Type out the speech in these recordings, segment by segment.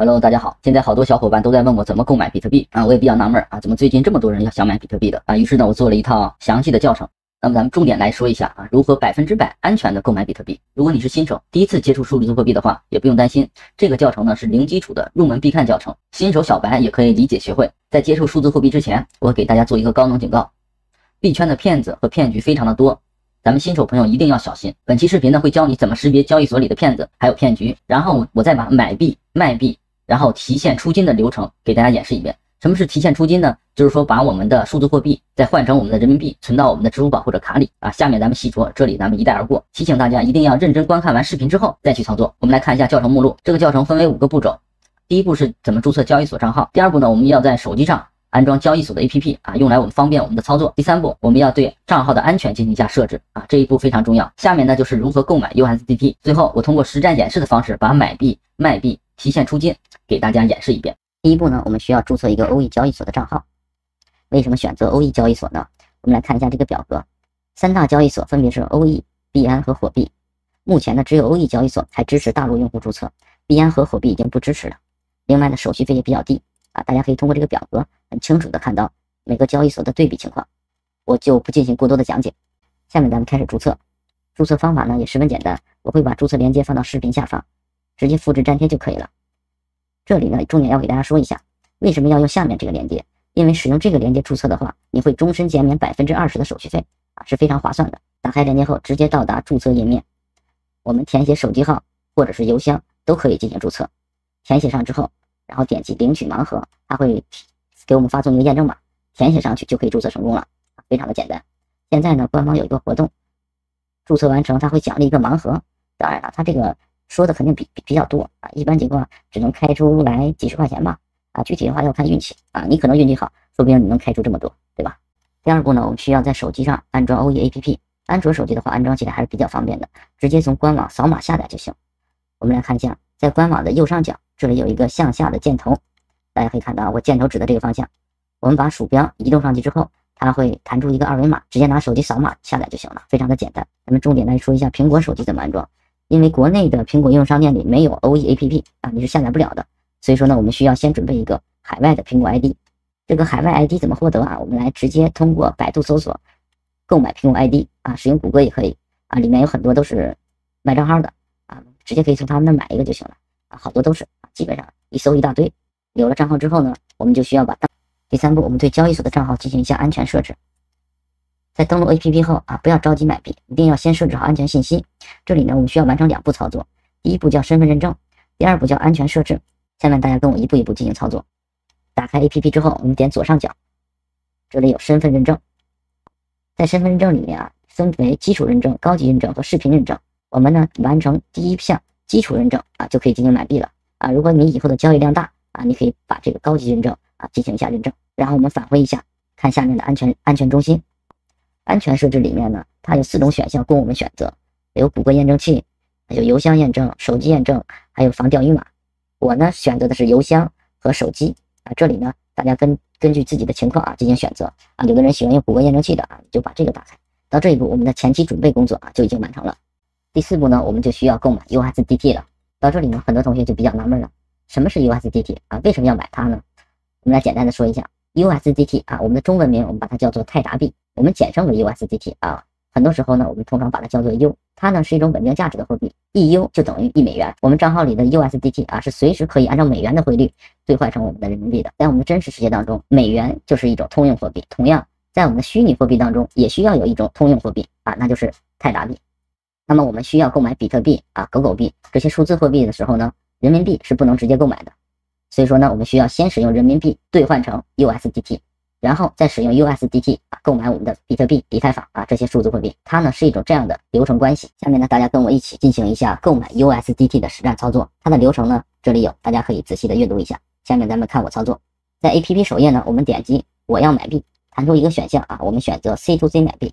Hello，大家好！现在好多小伙伴都在问我怎么购买比特币啊，我也比较纳闷啊，怎么最近这么多人要想买比特币的啊？于是呢，我做了一套详细的教程。那么咱们重点来说一下啊，如何百分之百安全的购买比特币。如果你是新手，第一次接触数字货币的话，也不用担心。这个教程呢是零基础的入门必看教程，新手小白也可以理解学会。在接触数字货币之前，我给大家做一个高能警告：币圈的骗子和骗局非常的多，咱们新手朋友一定要小心。本期视频呢会教你怎么识别交易所里的骗子还有骗局，然后我再把买币卖币。然后提现出金的流程给大家演示一遍。什么是提现出金呢？就是说把我们的数字货币再换成我们的人民币，存到我们的支付宝或者卡里啊。下面咱们细说，这里咱们一带而过。提醒大家一定要认真观看完视频之后再去操作。我们来看一下教程目录，这个教程分为五个步骤。第一步是怎么注册交易所账号。第二步呢，我们要在手机上安装交易所的 APP 啊，用来我们方便我们的操作。第三步，我们要对账号的安全进行一下设置啊，这一步非常重要。下面呢就是如何购买 USDT。最后，我通过实战演示的方式把买币卖币。提现出金，给大家演示一遍。第一步呢，我们需要注册一个欧易交易所的账号。为什么选择欧易交易所呢？我们来看一下这个表格，三大交易所分别是欧易、币安和火币。目前呢，只有欧易交易所才支持大陆用户注册，币安和火币已经不支持了。另外呢，手续费也比较低啊。大家可以通过这个表格很清楚的看到每个交易所的对比情况，我就不进行过多的讲解。下面咱们开始注册。注册方法呢也十分简单，我会把注册链接放到视频下方。直接复制粘贴就可以了。这里呢，重点要给大家说一下，为什么要用下面这个链接？因为使用这个链接注册的话，你会终身减免百分之二十的手续费啊，是非常划算的。打开链接后，直接到达注册页面，我们填写手机号或者是邮箱都可以进行注册。填写上之后，然后点击领取盲盒，它会给我们发送一个验证码，填写上去就可以注册成功了，非常的简单。现在呢，官方有一个活动，注册完成它会奖励一个盲盒。当然了，它这个。说的肯定比比比较多啊，一般情况只能开出来几十块钱吧，啊，具体的话要看运气啊，你可能运气好，说不定你能开出这么多，对吧？第二步呢，我们需要在手机上安装 OE A P P，安卓手机的话安装起来还是比较方便的，直接从官网扫码下载就行。我们来看一下，在官网的右上角这里有一个向下的箭头，大家可以看到我箭头指的这个方向，我们把鼠标移动上去之后，它会弹出一个二维码，直接拿手机扫码下载就行了，非常的简单。咱们重点来说一下苹果手机怎么安装。因为国内的苹果应用商店里没有 OE APP 啊，你是下载不了的。所以说呢，我们需要先准备一个海外的苹果 ID。这个海外 ID 怎么获得啊？我们来直接通过百度搜索购买苹果 ID 啊，使用谷歌也可以啊。里面有很多都是卖账号的啊，直接可以从他们那买一个就行了啊。好多都是啊，基本上一搜一大堆。有了账号之后呢，我们就需要把第三步，我们对交易所的账号进行一下安全设置。在登录 APP 后啊，不要着急买币，一定要先设置好安全信息。这里呢，我们需要完成两步操作，第一步叫身份认证，第二步叫安全设置。下面大家跟我一步一步进行操作。打开 APP 之后，我们点左上角，这里有身份认证。在身份证里面啊，分为基础认证、高级认证和视频认证。我们呢，完成第一项基础认证啊，就可以进行买币了啊。如果你以后的交易量大啊，你可以把这个高级认证啊进行一下认证。然后我们返回一下，看下面的安全安全中心。安全设置里面呢，它有四种选项供我们选择，有谷歌验证器，有邮箱验证、手机验证，还有防钓鱼码。我呢选择的是邮箱和手机啊。这里呢，大家根根据自己的情况啊进行选择啊。有的人喜欢用谷歌验证器的啊，就把这个打开。到这一步，我们的前期准备工作啊就已经完成了。第四步呢，我们就需要购买 USDT 了。到这里呢，很多同学就比较纳闷了，什么是 USDT 啊？为什么要买它呢？我们来简单的说一下 USDT 啊，我们的中文名我们把它叫做泰达币。我们简称为 USDT 啊，很多时候呢，我们通常把它叫做 U，它呢是一种稳定价值的货币，一 U 就等于一美元。我们账号里的 USDT 啊是随时可以按照美元的汇率兑换成我们的人民币的。在我们真实世界当中，美元就是一种通用货币，同样在我们的虚拟货币当中也需要有一种通用货币啊，那就是泰达币。那么我们需要购买比特币啊、狗狗币这些数字货币的时候呢，人民币是不能直接购买的，所以说呢，我们需要先使用人民币兑换成 USDT。然后再使用 USDT 啊购买我们的比特币、以太坊啊这些数字货币，它呢是一种这样的流程关系。下面呢大家跟我一起进行一下购买 USDT 的实战操作，它的流程呢这里有，大家可以仔细的阅读一下。下面咱们看我操作，在 APP 首页呢我们点击我要买币，弹出一个选项啊，我们选择 C to C 买币。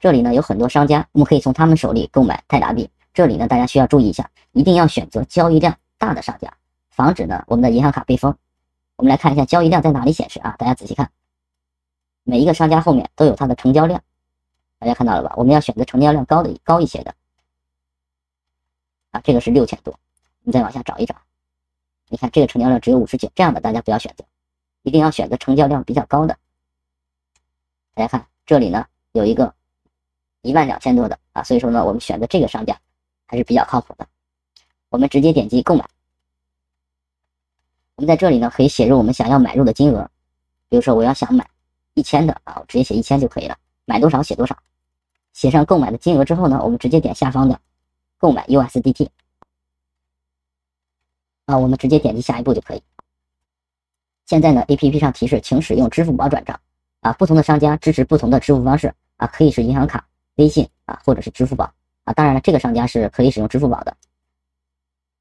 这里呢有很多商家，我们可以从他们手里购买泰达币。这里呢大家需要注意一下，一定要选择交易量大的商家，防止呢我们的银行卡被封。我们来看一下交易量在哪里显示啊？大家仔细看，每一个商家后面都有它的成交量，大家看到了吧？我们要选择成交量高的高一些的啊，这个是六千多，你再往下找一找，你看这个成交量只有五十九，这样的大家不要选择，一定要选择成交量比较高的。大家看这里呢有一个一万两千多的啊，所以说呢我们选择这个商家还是比较靠谱的。我们直接点击购买。我们在这里呢，可以写入我们想要买入的金额，比如说我要想买一千的啊，我直接写一千就可以了。买多少写多少，写上购买的金额之后呢，我们直接点下方的“购买 USDT” 啊，我们直接点击下一步就可以。现在呢，APP 上提示请使用支付宝转账啊，不同的商家支持不同的支付方式啊，可以是银行卡、微信啊，或者是支付宝啊。当然了，这个商家是可以使用支付宝的。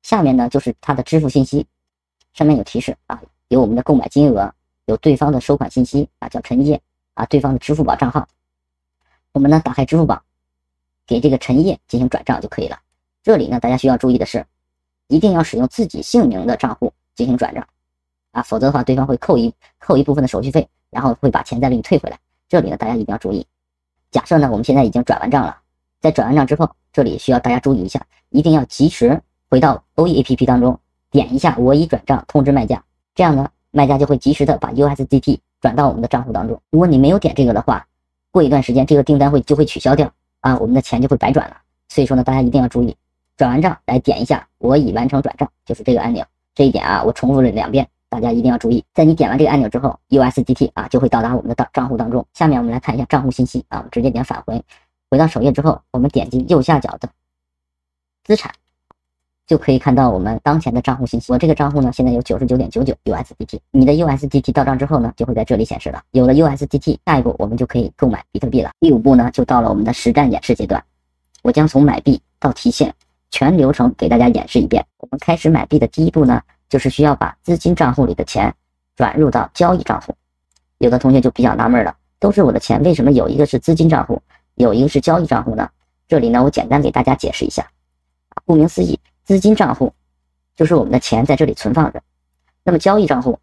下面呢就是它的支付信息。上面有提示啊，有我们的购买金额，有对方的收款信息啊，叫陈烨啊，对方的支付宝账号。我们呢，打开支付宝，给这个陈烨进行转账就可以了。这里呢，大家需要注意的是，一定要使用自己姓名的账户进行转账啊，否则的话，对方会扣一扣一部分的手续费，然后会把钱再给你退回来。这里呢，大家一定要注意。假设呢，我们现在已经转完账了，在转完账之后，这里需要大家注意一下，一定要及时回到 OE APP 当中。点一下我已转账通知卖家，这样呢，卖家就会及时的把 USDT 转到我们的账户当中。如果你没有点这个的话，过一段时间这个订单会就会取消掉啊，我们的钱就会白转了。所以说呢，大家一定要注意，转完账来点一下我已完成转账，就是这个按钮。这一点啊，我重复了两遍，大家一定要注意。在你点完这个按钮之后，USDT 啊就会到达我们的账账户当中。下面我们来看一下账户信息啊，我们直接点返回，回到首页之后，我们点击右下角的资产。就可以看到我们当前的账户信息。我这个账户呢，现在有九十九点九九 USDT。你的 USDT 到账之后呢，就会在这里显示了。有了 USDT，下一步我们就可以购买比特币了。第五步呢，就到了我们的实战演示阶段。我将从买币到提现全流程给大家演示一遍。我们开始买币的第一步呢，就是需要把资金账户里的钱转入到交易账户。有的同学就比较纳闷了：都是我的钱，为什么有一个是资金账户，有一个是交易账户呢？这里呢，我简单给大家解释一下。顾名思义。资金账户就是我们的钱在这里存放着，那么交易账户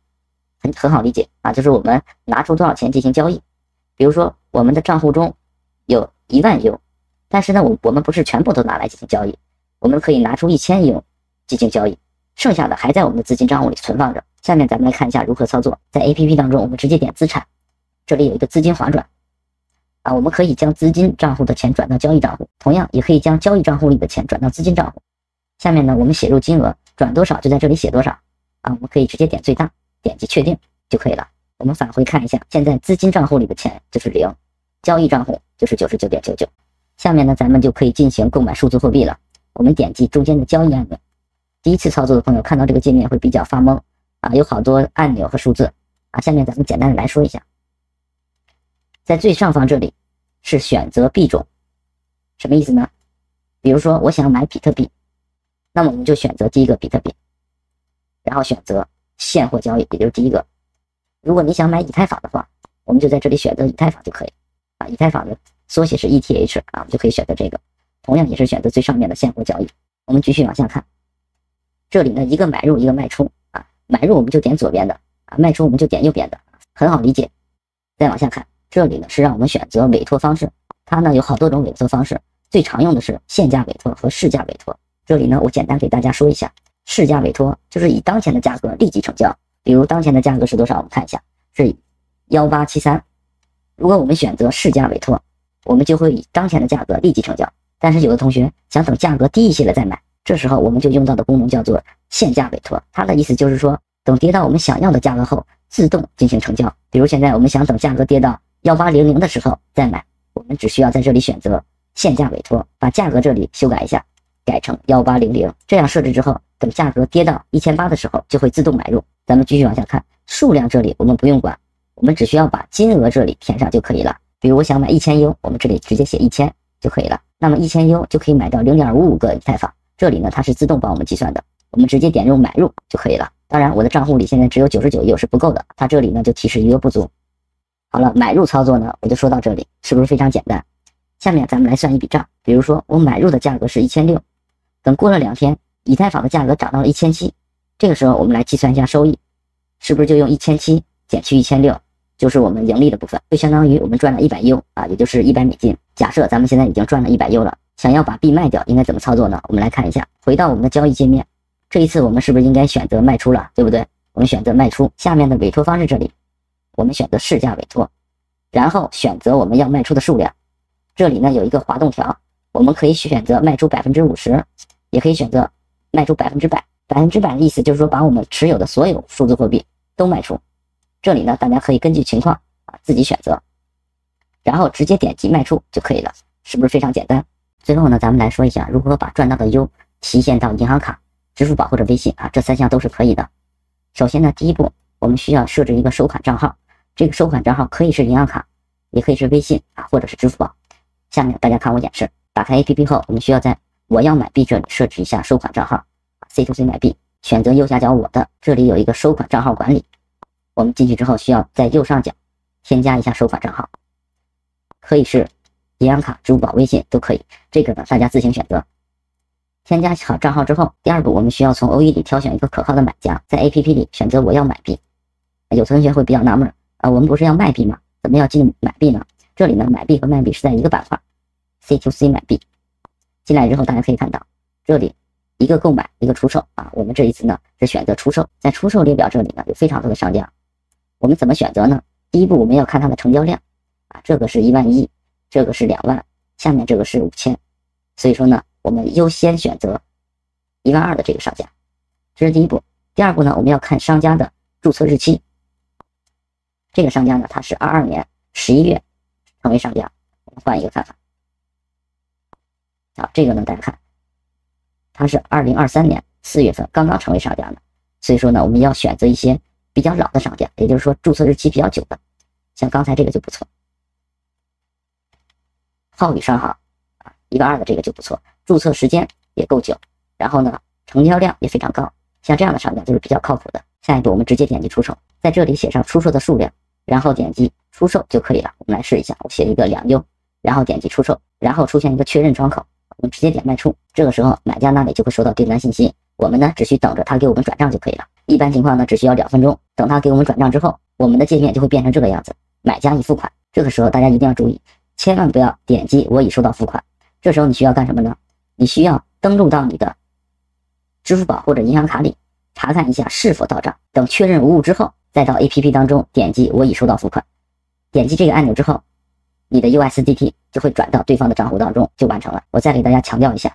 很很好理解啊，就是我们拿出多少钱进行交易。比如说我们的账户中有一万 U，但是呢，我我们不是全部都拿来进行交易，我们可以拿出一千 U 进行交易，剩下的还在我们的资金账户里存放着。下面咱们来看一下如何操作，在 APP 当中，我们直接点资产，这里有一个资金划转啊，我们可以将资金账户的钱转到交易账户，同样也可以将交易账户里的钱转到资金账户。下面呢，我们写入金额，转多少就在这里写多少啊！我们可以直接点最大，点击确定就可以了。我们返回看一下，现在资金账户里的钱就是零，交易账户就是九十九点九九。下面呢，咱们就可以进行购买数字货币了。我们点击中间的交易按钮。第一次操作的朋友看到这个界面会比较发懵啊，有好多按钮和数字啊。下面咱们简单的来说一下，在最上方这里是选择币种，什么意思呢？比如说我想买比特币。那么我们就选择第一个比特币，然后选择现货交易，也就是第一个。如果你想买以太坊的话，我们就在这里选择以太坊就可以啊。以太坊的缩写是 ETH 啊，我们就可以选择这个。同样也是选择最上面的现货交易。我们继续往下看，这里呢一个买入一个卖出啊，买入我们就点左边的啊，卖出我们就点右边的，很好理解。再往下看，这里呢是让我们选择委托方式，它呢有好多种委托方式，最常用的是现价委托和市价委托。这里呢，我简单给大家说一下市价委托，就是以当前的价格立即成交。比如当前的价格是多少？我们看一下是幺八七三。如果我们选择市价委托，我们就会以当前的价格立即成交。但是有的同学想等价格低一些了再买，这时候我们就用到的功能叫做限价委托。它的意思就是说，等跌到我们想要的价格后，自动进行成交。比如现在我们想等价格跌到幺八零零的时候再买，我们只需要在这里选择限价委托，把价格这里修改一下。改成幺八零零，这样设置之后，等价格跌到一千八的时候，就会自动买入。咱们继续往下看，数量这里我们不用管，我们只需要把金额这里填上就可以了。比如我想买一千 U，我们这里直接写一千就可以了。那么一千 U 就可以买到零点五五个以太坊，这里呢它是自动帮我们计算的，我们直接点入买入就可以了。当然，我的账户里现在只有九十九 U 是不够的，它这里呢就提示余额不足。好了，买入操作呢我就说到这里，是不是非常简单？下面咱们来算一笔账，比如说我买入的价格是一千六。等过了两天，以太坊的价格涨到了一千七，这个时候我们来计算一下收益，是不是就用一千七减去一千六，就是我们盈利的部分，就相当于我们赚了一百 U 啊，也就是一百美金。假设咱们现在已经赚了一百 U 了，想要把币卖掉，应该怎么操作呢？我们来看一下，回到我们的交易界面，这一次我们是不是应该选择卖出了，对不对？我们选择卖出，下面的委托方式这里，我们选择市价委托，然后选择我们要卖出的数量，这里呢有一个滑动条，我们可以选择卖出百分之五十。也可以选择卖出百分之百，百分之百的意思就是说把我们持有的所有数字货币都卖出。这里呢，大家可以根据情况啊自己选择，然后直接点击卖出就可以了，是不是非常简单？最后呢，咱们来说一下如何把赚到的 U 提现到银行卡、支付宝或者微信啊，这三项都是可以的。首先呢，第一步我们需要设置一个收款账号，这个收款账号可以是银行卡，也可以是微信啊，或者是支付宝。下面大家看我演示，打开 APP 后，我们需要在我要买币，这里设置一下收款账号。C to C 买币，选择右下角我的，这里有一个收款账号管理。我们进去之后，需要在右上角添加一下收款账号，可以是银行卡、支付宝、微信都可以，这个呢大家自行选择。添加好账号之后，第二步我们需要从 O E 里挑选一个可靠的买家，在 A P P 里选择我要买币。有同学会比较纳闷啊，我们不是要卖币吗？怎么要进买币呢？这里呢买币和卖币是在一个板块，C to C 买币。进来之后，大家可以看到，这里一个购买，一个出售啊。我们这一次呢是选择出售，在出售列表这里呢有非常多的商家，我们怎么选择呢？第一步，我们要看它的成交量啊，这个是一万一，这个是两万，下面这个是五千，所以说呢，我们优先选择一万二的这个商家，这是第一步。第二步呢，我们要看商家的注册日期，这个商家呢他是二二年十一月成为商家，我们换一个看法。好，这个呢，大家看，它是二零二三年四月份刚刚成为商家的，所以说呢，我们要选择一些比较老的商家，也就是说注册日期比较久的，像刚才这个就不错，浩宇商行啊，一万二的这个就不错，注册时间也够久，然后呢，成交量也非常高，像这样的商家就是比较靠谱的。下一步我们直接点击出售，在这里写上出售的数量，然后点击出售就可以了。我们来试一下，我写一个两优，然后点击出售，然后出现一个确认窗口。我们直接点卖出，这个时候买家那里就会收到订单信息，我们呢只需等着他给我们转账就可以了。一般情况呢只需要两分钟，等他给我们转账之后，我们的界面就会变成这个样子。买家已付款，这个时候大家一定要注意，千万不要点击我已收到付款。这时候你需要干什么呢？你需要登录到你的支付宝或者银行卡里查看一下是否到账。等确认无误之后，再到 APP 当中点击我已收到付款。点击这个按钮之后。你的 USDT 就会转到对方的账户当中，就完成了。我再给大家强调一下，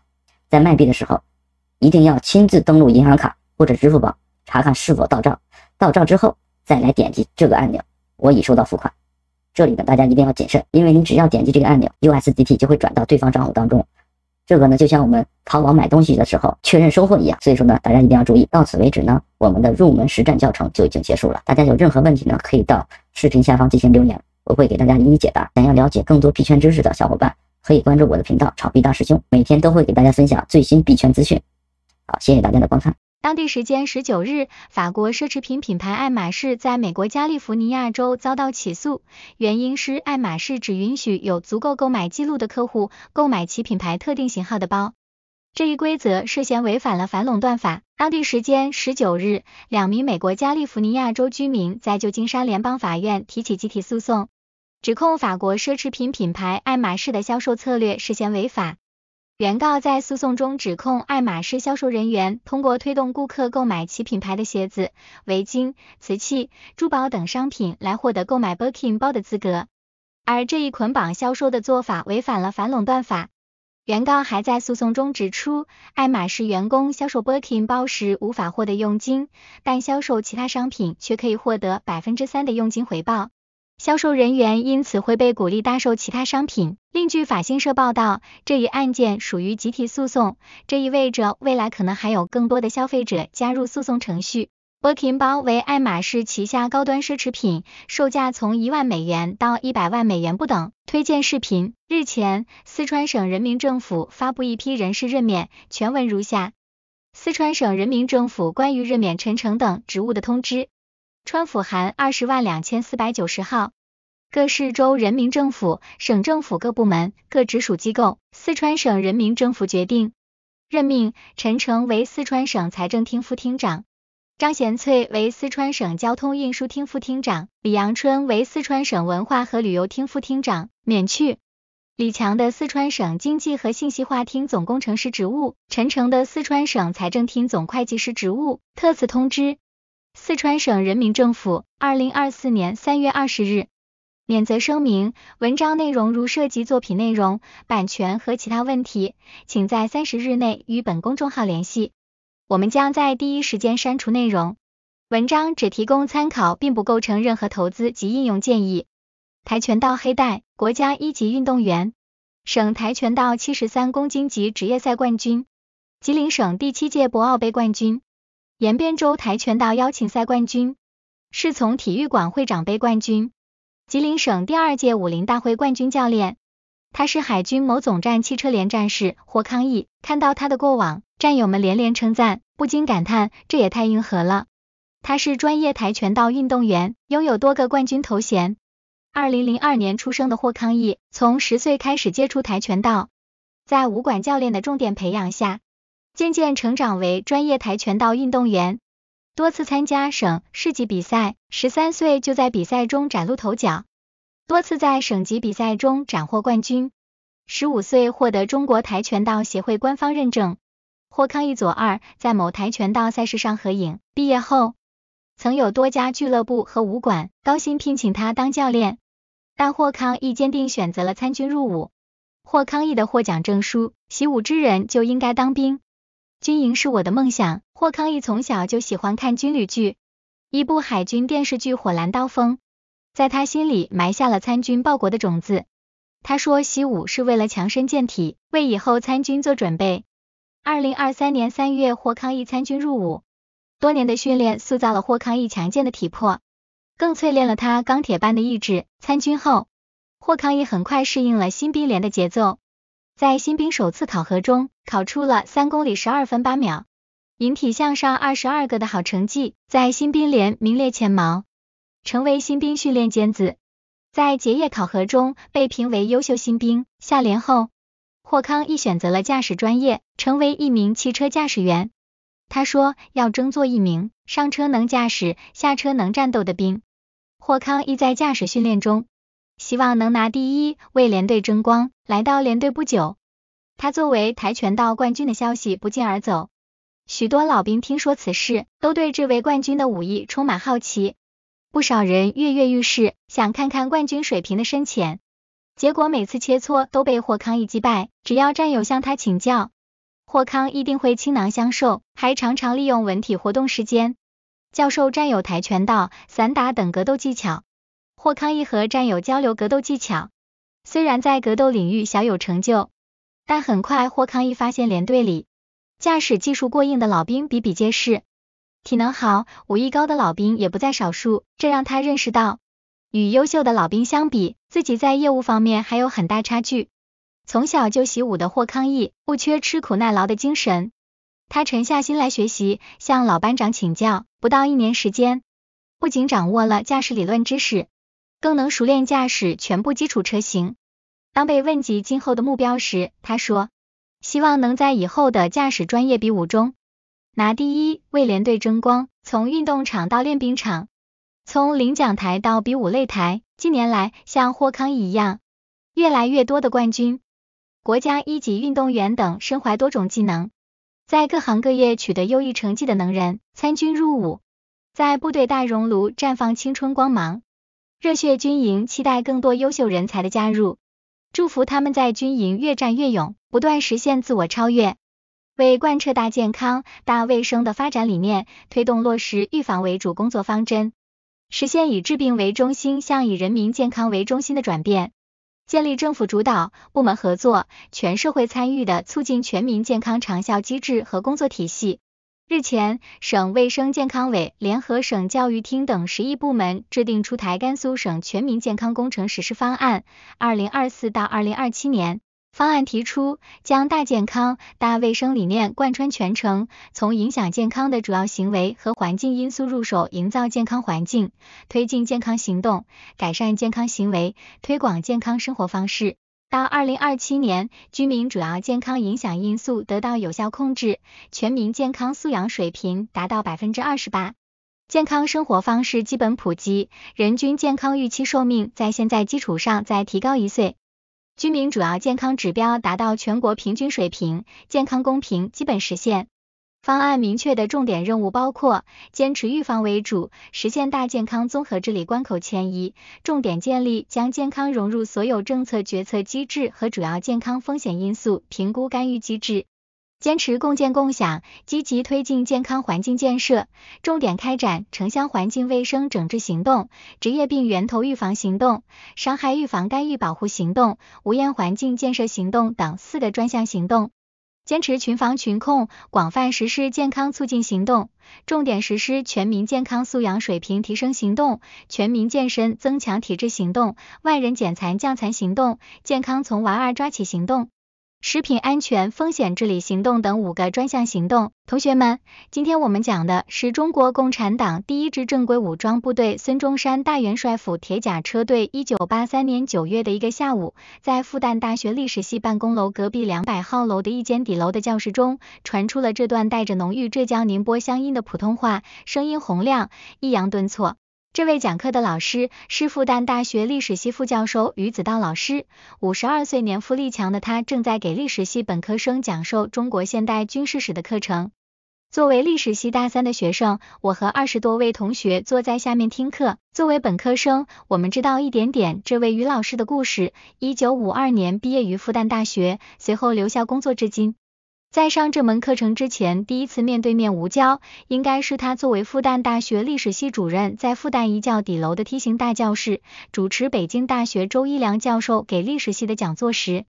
在卖币的时候，一定要亲自登录银行卡或者支付宝查看是否到账。到账之后，再来点击这个按钮，我已收到付款。这里呢，大家一定要谨慎，因为你只要点击这个按钮，USDT 就会转到对方账户当中。这个呢，就像我们淘宝买东西的时候确认收货一样。所以说呢，大家一定要注意。到此为止呢，我们的入门实战教程就已经结束了。大家有任何问题呢，可以到视频下方进行留言。我会给大家一一解答。想要了解更多币圈知识的小伙伴，可以关注我的频道“炒币大师兄”，每天都会给大家分享最新币圈资讯。好，谢谢大家的观看。当地时间十九日，法国奢侈品品牌爱马仕在美国加利福尼亚州遭到起诉，原因是爱马仕只允许有足够购买记录的客户购买其品牌特定型号的包。这一规则涉嫌违反了反垄断法。当地时间十九日，两名美国加利福尼亚州居民在旧金山联邦法院提起集体诉讼。指控法国奢侈品品牌爱马仕的销售策略涉嫌违法。原告在诉讼中指控，爱马仕销售人员通过推动顾客购买其品牌的鞋子、围巾、瓷器、珠宝等商品来获得购买 Birkin 包的资格，而这一捆绑销售的做法违反了反垄断法。原告还在诉讼中指出，爱马仕员工销售 Birkin 包时无法获得佣金，但销售其他商品却可以获得百分之三的佣金回报。销售人员因此会被鼓励搭售其他商品。另据法新社报道，这一案件属于集体诉讼，这意味着未来可能还有更多的消费者加入诉讼程序。Birkin 包为爱马仕旗下高端奢侈品，售价从一万美元到一百万美元不等。推荐视频：日前，四川省人民政府发布一批人事任免，全文如下：四川省人民政府关于任免陈诚等职务的通知。川府函二十万两千四百九十号，各市州人民政府、省政府各部门、各直属机构，四川省人民政府决定任命陈诚为四川省财政厅副厅长，张贤翠为四川省交通运输厅副厅长，李阳春为四川省文化和旅游厅副厅长，免去李强的四川省经济和信息化厅总工程师职务，陈诚的四川省财政厅总会计师职务，特此通知。四川省人民政府，二零二四年三月二十日，免责声明：文章内容如涉及作品内容、版权和其他问题，请在三十日内与本公众号联系，我们将在第一时间删除内容。文章只提供参考，并不构成任何投资及应用建议。跆拳道黑带，国家一级运动员，省跆拳道七十三公斤级职业赛冠军，吉林省第七届博鳌杯冠军。延边州跆拳道邀请赛冠军，是从体育馆会长杯冠军，吉林省第二届武林大会冠军教练。他是海军某总站汽车连战士霍康义。看到他的过往，战友们连连称赞，不禁感叹：这也太硬核了！他是专业跆拳道运动员，拥有多个冠军头衔。二零零二年出生的霍康义，从十岁开始接触跆拳道，在武馆教练的重点培养下。渐渐成长为专业跆拳道运动员，多次参加省市级比赛，十三岁就在比赛中崭露头角，多次在省级比赛中斩获冠军。十五岁获得中国跆拳道协会官方认证。霍康一左二在某跆拳道赛事上合影。毕业后，曾有多家俱乐部和武馆高薪聘请他当教练，但霍康一坚定选择了参军入伍。霍康义的获奖证书，习武之人就应该当兵。军营是我的梦想。霍康义从小就喜欢看军旅剧，一部海军电视剧《火蓝刀锋》在他心里埋下了参军报国的种子。他说，习武是为了强身健体，为以后参军做准备。二零二三年三月，霍康义参军入伍，多年的训练塑造了霍康义强健的体魄，更淬炼了他钢铁般的意志。参军后，霍康义很快适应了新兵连的节奏。在新兵首次考核中，考出了三公里十二分八秒，引体向上二十二个的好成绩，在新兵连名列前茅，成为新兵训练尖子。在结业考核中，被评为优秀新兵。下连后，霍康亦选择了驾驶专业，成为一名汽车驾驶员。他说，要争做一名上车能驾驶、下车能战斗的兵。霍康亦在驾驶训练中。希望能拿第一，为连队争光。来到连队不久，他作为跆拳道冠军的消息不胫而走。许多老兵听说此事，都对这位冠军的武艺充满好奇。不少人跃跃欲试，想看看冠军水平的深浅。结果每次切磋都被霍康一击败。只要战友向他请教，霍康一定会倾囊相授，还常常利用文体活动时间教授战友跆拳道、散打等格斗技巧。霍康义和战友交流格斗技巧，虽然在格斗领域小有成就，但很快霍康义发现连队里驾驶技术过硬的老兵比比皆是，体能好、武艺高的老兵也不在少数。这让他认识到，与优秀的老兵相比，自己在业务方面还有很大差距。从小就习武的霍康义不缺吃苦耐劳的精神，他沉下心来学习，向老班长请教。不到一年时间，不仅掌握了驾驶理论知识。更能熟练驾驶全部基础车型。当被问及今后的目标时，他说：“希望能在以后的驾驶专业比武中拿第一，为连队争光。”从运动场到练兵场，从领奖台到比武擂台，近年来像霍康一样，越来越多的冠军、国家一级运动员等身怀多种技能，在各行各业取得优异成绩的能人参军入伍，在部队大熔炉绽放青春光芒。热血军营，期待更多优秀人才的加入，祝福他们在军营越战越勇，不断实现自我超越，为贯彻大健康、大卫生的发展理念，推动落实预防为主工作方针，实现以治病为中心向以人民健康为中心的转变，建立政府主导、部门合作、全社会参与的促进全民健康长效机制和工作体系。日前，省卫生健康委联合省教育厅等十一部门制定出台甘肃省全民健康工程实施方案。二零二四到二零二七年，方案提出将大健康、大卫生理念贯穿全程，从影响健康的主要行为和环境因素入手，营造健康环境，推进健康行动，改善健康行为，推广健康生活方式。到二零二七年，居民主要健康影响因素得到有效控制，全民健康素养水平达到百分之二十八，健康生活方式基本普及，人均健康预期寿命在现在基础上再提高一岁，居民主要健康指标达到全国平均水平，健康公平基本实现。方案明确的重点任务包括：坚持预防为主，实现大健康综合治理关口前移；重点建立将健康融入所有政策决策机制和主要健康风险因素评估干预机制；坚持共建共享，积极推进健康环境建设；重点开展城乡环境卫生整治行动、职业病源头预防行动、伤害预防干预保护行动、无烟环境建设行动等四个专项行动。坚持群防群控，广泛实施健康促进行动，重点实施全民健康素养水平提升行动、全民健身增强体质行动、万人减残降残行动、健康从娃娃抓起行动。食品安全、风险治理行动等五个专项行动。同学们，今天我们讲的是中国共产党第一支正规武装部队——孙中山大元帅府铁甲车队。一九八三年九月的一个下午，在复旦大学历史系办公楼隔壁两百号楼的一间底楼的教室中，传出了这段带着浓郁浙江宁波乡音的普通话，声音洪亮，抑扬顿挫。这位讲课的老师是复旦大学历史系副教授于子道老师，五十二岁，年富力强的他正在给历史系本科生讲授中国现代军事史的课程。作为历史系大三的学生，我和二十多位同学坐在下面听课。作为本科生，我们知道一点点这位于老师的故事：一九五二年毕业于复旦大学，随后留校工作至今。在上这门课程之前，第一次面对面无教，应该是他作为复旦大学历史系主任，在复旦一教底楼的梯形大教室主持北京大学周一良教授给历史系的讲座时。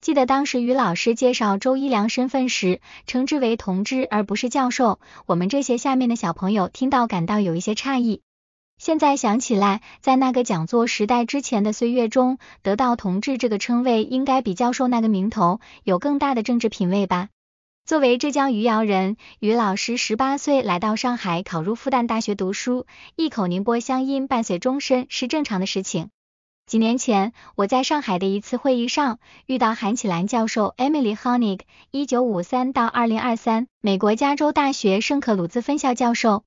记得当时于老师介绍周一良身份时，称之为同志而不是教授，我们这些下面的小朋友听到感到有一些诧异。现在想起来，在那个讲座时代之前的岁月中，得到同志这个称谓应该比教授那个名头有更大的政治品味吧。作为浙江余姚人，余老师十八岁来到上海，考入复旦大学读书，一口宁波乡音伴随终身是正常的事情。几年前，我在上海的一次会议上遇到韩启兰教授 Emily Honig，一九五三到二零二三，美国加州大学圣克鲁兹分校教授。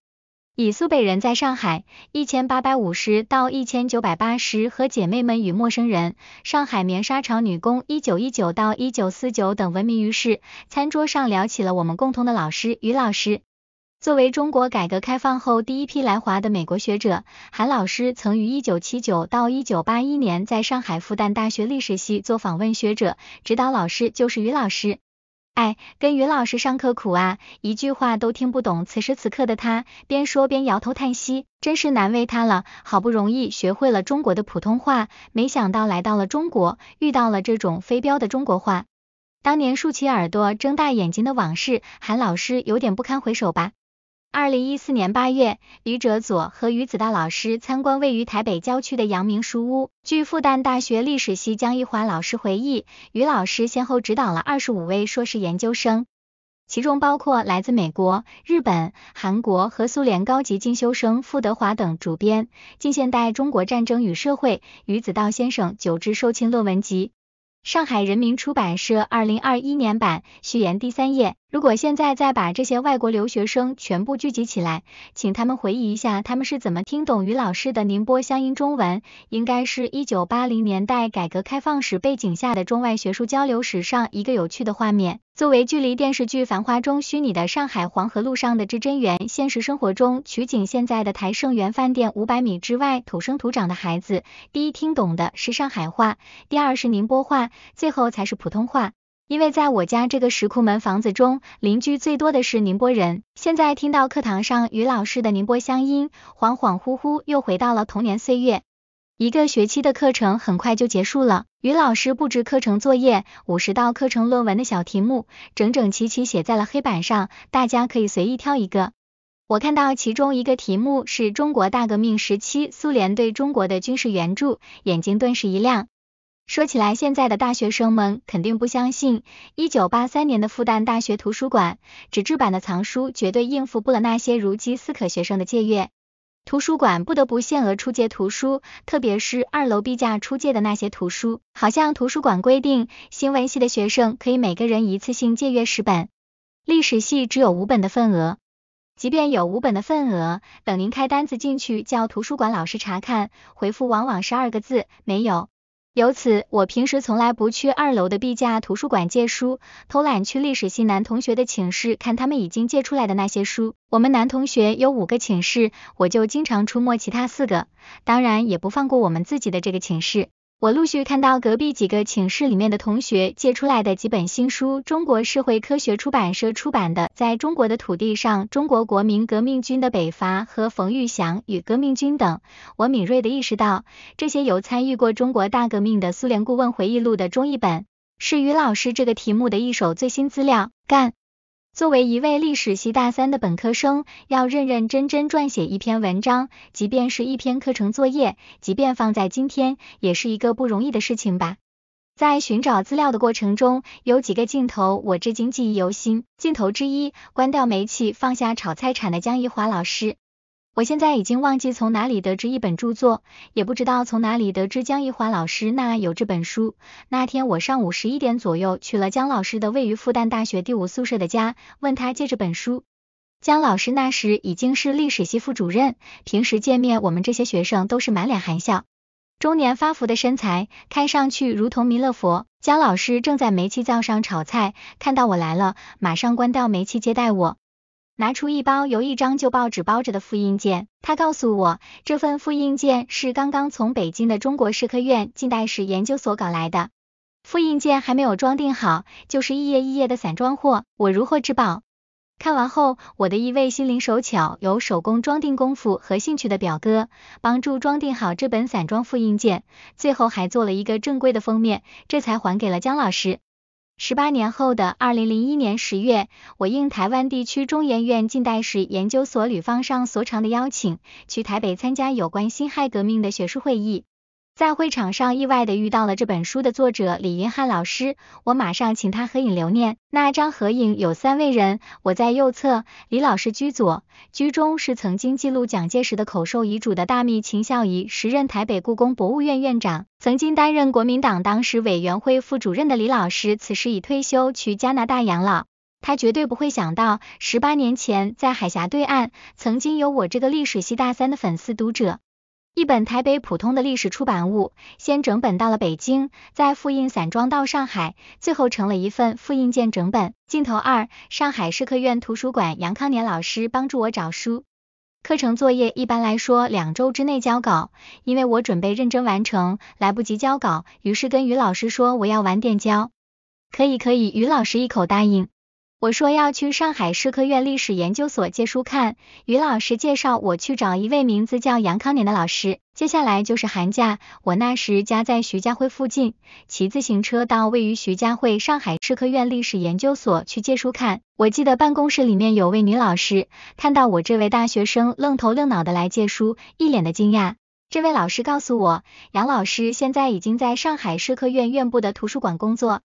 以苏北人在上海，一千八百五十到一千九百八十和姐妹们与陌生人，上海棉纱厂女工，一九一九到一九四九等闻名于世。餐桌上聊起了我们共同的老师于老师。作为中国改革开放后第一批来华的美国学者，韩老师曾于一九七九到一九八一年在上海复旦大学历史系做访问学者，指导老师就是于老师。哎，跟于老师上课苦啊，一句话都听不懂。此时此刻的他，边说边摇头叹息，真是难为他了。好不容易学会了中国的普通话，没想到来到了中国，遇到了这种非标的中国话。当年竖起耳朵、睁大眼睛的往事，韩老师有点不堪回首吧。二零一四年八月，余哲佐和余子道老师参观位于台北郊区的阳明书屋。据复旦大学历史系江一华老师回忆，余老师先后指导了二十五位硕士研究生，其中包括来自美国、日本、韩国和苏联高级进修生傅德华等主编《近现代中国战争与社会》余子道先生九秩授庆论文集。上海人民出版社二零二一年版序言第三页。如果现在再把这些外国留学生全部聚集起来，请他们回忆一下，他们是怎么听懂于老师的宁波乡音中文？应该是一九八零年代改革开放史背景下的中外学术交流史上一个有趣的画面。作为距离电视剧《繁花》中虚拟的上海黄河路上的至真园，现实生活中取景现在的台盛园饭店五百米之外，土生土长的孩子，第一听懂的是上海话，第二是宁波话，最后才是普通话。因为在我家这个石库门房子中，邻居最多的是宁波人。现在听到课堂上于老师的宁波乡音，恍恍惚惚又回到了童年岁月。一个学期的课程很快就结束了，于老师布置课程作业，五十道课程论文的小题目，整整齐齐写在了黑板上，大家可以随意挑一个。我看到其中一个题目是中国大革命时期苏联对中国的军事援助，眼睛顿时一亮。说起来，现在的大学生们肯定不相信，一九八三年的复旦大学图书馆，纸质版的藏书绝对应付不了那些如饥似渴学生的借阅。图书馆不得不限额出借图书，特别是二楼 B 架出借的那些图书。好像图书馆规定，新闻系的学生可以每个人一次性借阅十本，历史系只有五本的份额。即便有五本的份额，等您开单子进去叫图书馆老师查看，回复往往是二个字：没有。由此，我平时从来不去二楼的 B 架图书馆借书，偷懒去历史系男同学的寝室看他们已经借出来的那些书。我们男同学有五个寝室，我就经常出没其他四个，当然也不放过我们自己的这个寝室。我陆续看到隔壁几个寝室里面的同学借出来的几本新书，中国社会科学出版社出版的《在中国的土地上》《中国国民革命军的北伐》和《冯玉祥与革命军》等。我敏锐地意识到，这些有参与过中国大革命的苏联顾问回忆录的中译本，是于老师这个题目的一手最新资料。干！作为一位历史系大三的本科生，要认认真真撰写一篇文章，即便是一篇课程作业，即便放在今天，也是一个不容易的事情吧。在寻找资料的过程中，有几个镜头我至今记忆犹新。镜头之一，关掉煤气，放下炒菜铲的江一华老师。我现在已经忘记从哪里得知一本著作，也不知道从哪里得知江一华老师那有这本书。那天我上午十一点左右去了江老师的位于复旦大学第五宿舍的家，问他借这本书。江老师那时已经是历史系副主任，平时见面我们这些学生都是满脸含笑，中年发福的身材，看上去如同弥勒佛。江老师正在煤气灶上炒菜，看到我来了，马上关掉煤气接待我。拿出一包由一张旧报纸包着的复印件，他告诉我，这份复印件是刚刚从北京的中国社科院近代史研究所搞来的。复印件还没有装订好，就是一页一页的散装货。我如获至宝。看完后，我的一位心灵手巧、有手工装订功夫和兴趣的表哥，帮助装订好这本散装复印件，最后还做了一个正规的封面，这才还给了姜老师。十八年后的二零零一年十月，我应台湾地区中研院近代史研究所吕方尚所长的邀请，去台北参加有关辛亥革命的学术会议。在会场上意外的遇到了这本书的作者李银汉老师，我马上请他合影留念。那张合影有三位人，我在右侧，李老师居左，居中是曾经记录蒋介石的口授遗嘱的大秘秦孝仪，时任台北故宫博物院院长，曾经担任国民党党史委员会副主任的李老师，此时已退休去加拿大养老。他绝对不会想到，十八年前在海峡对岸，曾经有我这个历史系大三的粉丝读者。一本台北普通的历史出版物，先整本到了北京，再复印散装到上海，最后成了一份复印件整本。镜头二，上海社科院图书馆杨康年老师帮助我找书。课程作业一般来说两周之内交稿，因为我准备认真完成，来不及交稿，于是跟于老师说我要晚点交。可以可以，于老师一口答应。我说要去上海社科院历史研究所借书看，于老师介绍我去找一位名字叫杨康年的老师。接下来就是寒假，我那时家在徐家汇附近，骑自行车到位于徐家汇上海社科院历史研究所去借书看。我记得办公室里面有位女老师，看到我这位大学生愣头愣脑的来借书，一脸的惊讶。这位老师告诉我，杨老师现在已经在上海社科院院部的图书馆工作。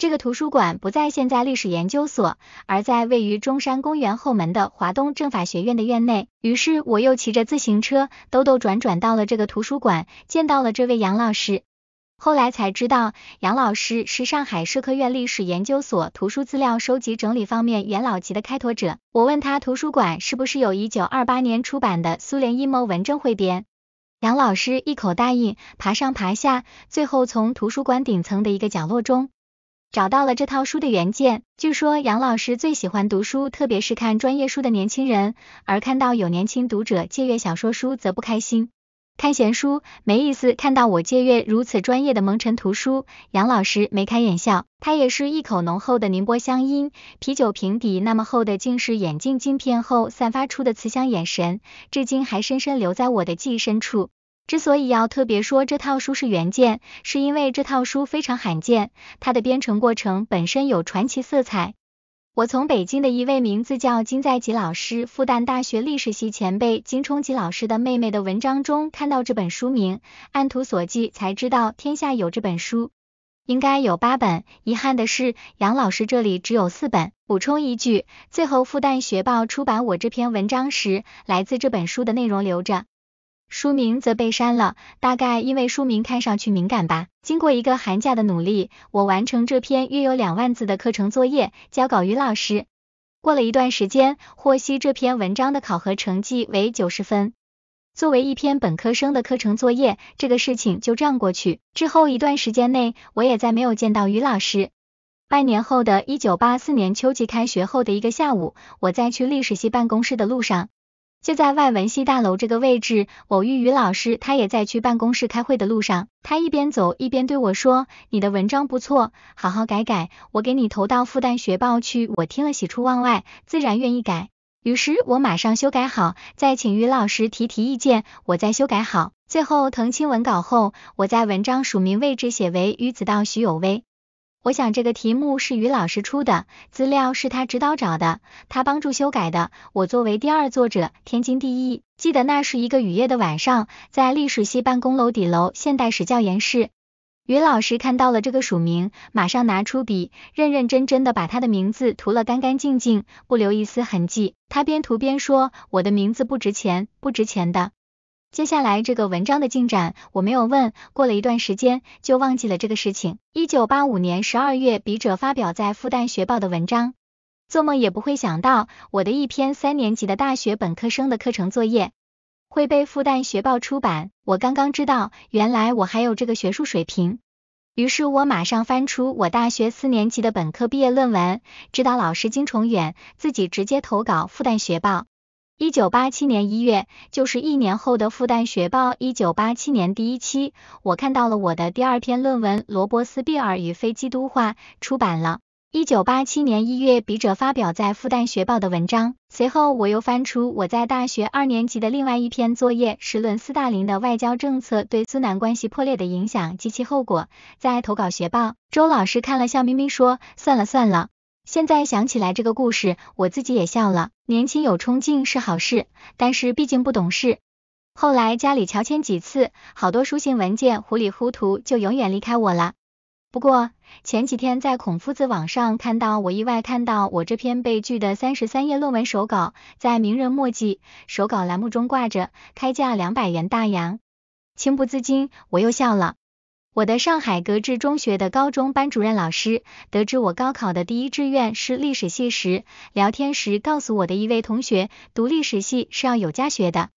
这个图书馆不在现在历史研究所，而在位于中山公园后门的华东政法学院的院内。于是我又骑着自行车兜兜转转到了这个图书馆，见到了这位杨老师。后来才知道，杨老师是上海社科院历史研究所图书资料收集整理方面元老级的开拓者。我问他图书馆是不是有一九二八年出版的《苏联阴谋文证汇编》，杨老师一口答应，爬上爬下，最后从图书馆顶层的一个角落中。找到了这套书的原件。据说杨老师最喜欢读书，特别是看专业书的年轻人，而看到有年轻读者借阅小说书，则不开心。看闲书没意思，看到我借阅如此专业的蒙尘图书，杨老师眉开眼笑。他也是一口浓厚的宁波乡音，啤酒瓶底那么厚的近视眼镜镜片后散发出的慈祥眼神，至今还深深留在我的记忆深处。之所以要特别说这套书是原件，是因为这套书非常罕见，它的编程过程本身有传奇色彩。我从北京的一位名字叫金在吉老师、复旦大学历史系前辈金冲吉老师的妹妹的文章中看到这本书名，按图索骥才知道天下有这本书，应该有八本。遗憾的是，杨老师这里只有四本。补充一句，最后复旦学报出版我这篇文章时，来自这本书的内容留着。书名则被删了，大概因为书名看上去敏感吧。经过一个寒假的努力，我完成这篇约有两万字的课程作业，交稿于老师。过了一段时间，获悉这篇文章的考核成绩为九十分。作为一篇本科生的课程作业，这个事情就这样过去。之后一段时间内，我也再没有见到于老师。半年后的一九八四年秋季开学后的一个下午，我在去历史系办公室的路上。就在外文系大楼这个位置偶遇于老师，他也在去办公室开会的路上。他一边走一边对我说：“你的文章不错，好好改改，我给你投到复旦学报去。”我听了喜出望外，自然愿意改。于是，我马上修改好，再请于老师提提意见，我再修改好。最后腾清文稿后，我在文章署名位置写为于子道徐有威。我想这个题目是于老师出的，资料是他指导找的，他帮助修改的，我作为第二作者，天经地义。记得那是一个雨夜的晚上，在历史系办公楼底楼现代史教研室，于老师看到了这个署名，马上拿出笔，认认真真的把他的名字涂了干干净净，不留一丝痕迹。他边涂边说：“我的名字不值钱，不值钱的。”接下来这个文章的进展，我没有问。过了一段时间，就忘记了这个事情。一九八五年十二月，笔者发表在复旦学报的文章，做梦也不会想到，我的一篇三年级的大学本科生的课程作业会被复旦学报出版。我刚刚知道，原来我还有这个学术水平，于是我马上翻出我大学四年级的本科毕业论文，指导老师金崇远，自己直接投稿复旦学报。一九八七年一月，就是一年后的复旦学报一九八七年第一期，我看到了我的第二篇论文《罗伯斯庇尔与非基督化》出版了。一九八七年一月，笔者发表在复旦学报的文章，随后我又翻出我在大学二年级的另外一篇作业，是论斯大林的外交政策对苏南关系破裂的影响及其后果。在投稿学报，周老师看了，笑眯眯说：“算了算了。”现在想起来这个故事，我自己也笑了。年轻有冲劲是好事，但是毕竟不懂事。后来家里乔迁几次，好多书信文件糊里糊涂就永远离开我了。不过前几天在孔夫子网上看到，我意外看到我这篇被拒的三十三页论文手稿，在名人墨迹手稿栏目中挂着，开价两百元大洋，情不自禁，我又笑了。我的上海格致中学的高中班主任老师，得知我高考的第一志愿是历史系时，聊天时告诉我的一位同学，读历史系是要有家学的。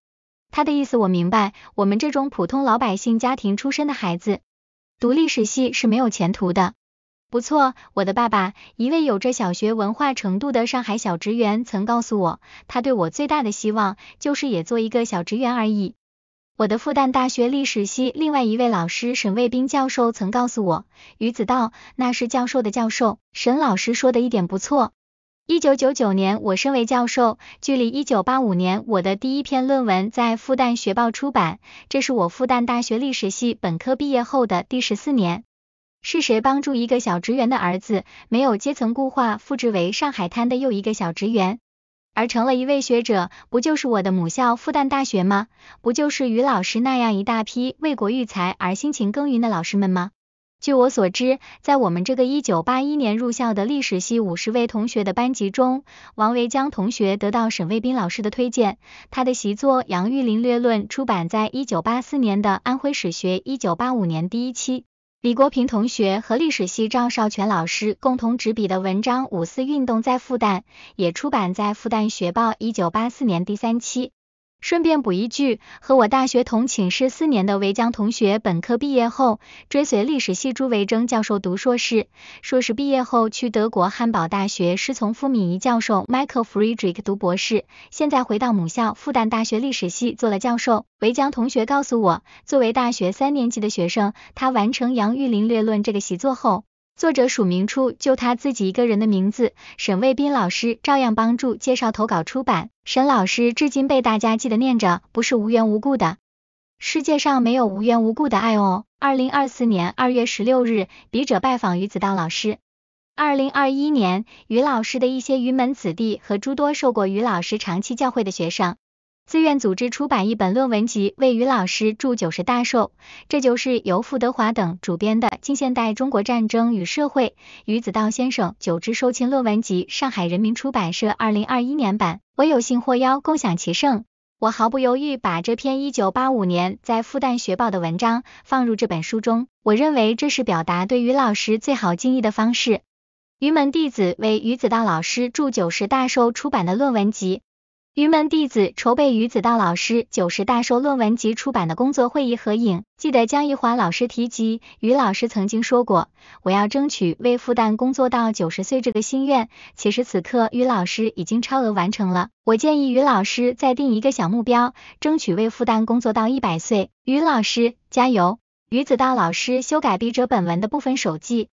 他的意思我明白，我们这种普通老百姓家庭出身的孩子，读历史系是没有前途的。不错，我的爸爸，一位有着小学文化程度的上海小职员，曾告诉我，他对我最大的希望就是也做一个小职员而已。我的复旦大学历史系另外一位老师沈卫兵教授曾告诉我，于子道那是教授的教授，沈老师说的一点不错。一九九九年，我身为教授，距离一九八五年我的第一篇论文在复旦学报出版，这是我复旦大学历史系本科毕业后的第十四年。是谁帮助一个小职员的儿子，没有阶层固化，复制为上海滩的又一个小职员？而成了一位学者，不就是我的母校复旦大学吗？不就是于老师那样一大批为国育才而辛勤耕耘的老师们吗？据我所知，在我们这个一九八一年入校的历史系五十位同学的班级中，王维江同学得到沈卫斌老师的推荐，他的习作《杨玉林略论》出版在一九八四年的《安徽史学》，一九八五年第一期。李国平同学和历史系赵少全老师共同执笔的文章《五四运动在复旦》也出版在《复旦学报》一九八四年第三期。顺便补一句，和我大学同寝室四年的维江同学，本科毕业后追随历史系朱维铮教授读硕士，硕士毕业后去德国汉堡大学师从傅敏仪教授 Michael Friedrich 读博士，现在回到母校复旦大学历史系做了教授。维江同学告诉我，作为大学三年级的学生，他完成杨玉林略论这个习作后。作者署名处就他自己一个人的名字，沈卫斌老师照样帮助介绍投稿出版。沈老师至今被大家记得念着，不是无缘无故的。世界上没有无缘无故的爱哦。二零二四年二月十六日，笔者拜访于子道老师。二零二一年，于老师的一些于门子弟和诸多受过于老师长期教诲的学生。自愿组织出版一本论文集，为于老师祝九十大寿。这就是由傅德华等主编的《近现代中国战争与社会：于子道先生九支收亲论文集》，上海人民出版社，二零二一年版。我有幸获邀共享其盛，我毫不犹豫把这篇一九八五年在复旦学报的文章放入这本书中。我认为这是表达对于老师最好敬意的方式。于门弟子为于子道老师祝九十大寿出版的论文集。于门弟子筹备于子道老师九十大寿论文集出版的工作会议合影。记得江一华老师提及，于老师曾经说过，我要争取为复旦工作到九十岁这个心愿。此时此刻，于老师已经超额完成了。我建议于老师再定一个小目标，争取为复旦工作到一百岁。于老师加油！于子道老师修改笔者本文的部分手记。